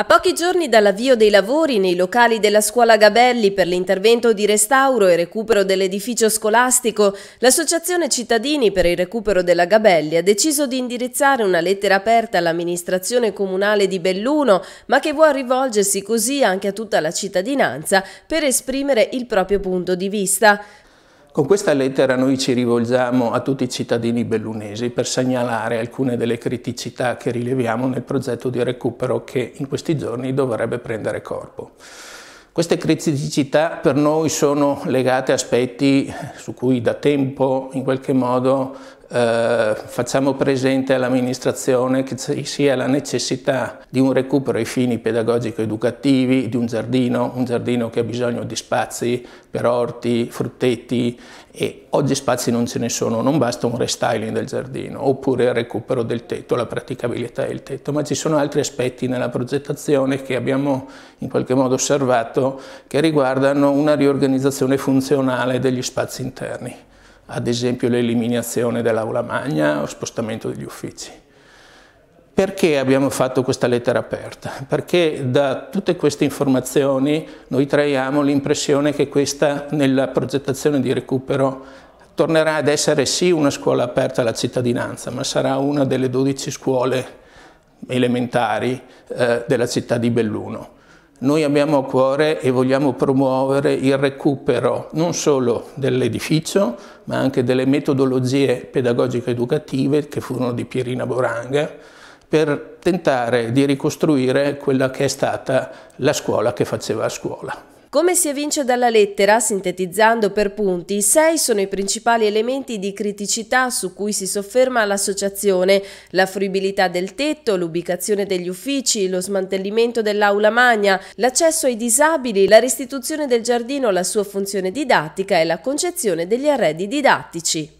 A pochi giorni dall'avvio dei lavori nei locali della scuola Gabelli per l'intervento di restauro e recupero dell'edificio scolastico, l'Associazione Cittadini per il recupero della Gabelli ha deciso di indirizzare una lettera aperta all'amministrazione comunale di Belluno, ma che vuole rivolgersi così anche a tutta la cittadinanza per esprimere il proprio punto di vista. Con questa lettera noi ci rivolgiamo a tutti i cittadini bellunesi per segnalare alcune delle criticità che rileviamo nel progetto di recupero che in questi giorni dovrebbe prendere corpo. Queste criticità per noi sono legate a aspetti su cui da tempo in qualche modo eh, facciamo presente all'amministrazione che ci sia la necessità di un recupero ai fini pedagogico-educativi, di un giardino, un giardino che ha bisogno di spazi per orti, frutteti e oggi spazi non ce ne sono, non basta un restyling del giardino oppure il recupero del tetto, la praticabilità del tetto, ma ci sono altri aspetti nella progettazione che abbiamo in qualche modo osservato che riguardano una riorganizzazione funzionale degli spazi interni ad esempio l'eliminazione dell'aula magna o spostamento degli uffici. Perché abbiamo fatto questa lettera aperta? Perché da tutte queste informazioni noi traiamo l'impressione che questa nella progettazione di recupero tornerà ad essere sì una scuola aperta alla cittadinanza, ma sarà una delle 12 scuole elementari eh, della città di Belluno. Noi abbiamo a cuore e vogliamo promuovere il recupero non solo dell'edificio, ma anche delle metodologie pedagogico-educative che furono di Pierina Boranga, per tentare di ricostruire quella che è stata la scuola che faceva a scuola. Come si evince dalla lettera, sintetizzando per punti, sei sono i principali elementi di criticità su cui si sofferma l'associazione, la fruibilità del tetto, l'ubicazione degli uffici, lo smantellimento dell'aula magna, l'accesso ai disabili, la restituzione del giardino, la sua funzione didattica e la concezione degli arredi didattici.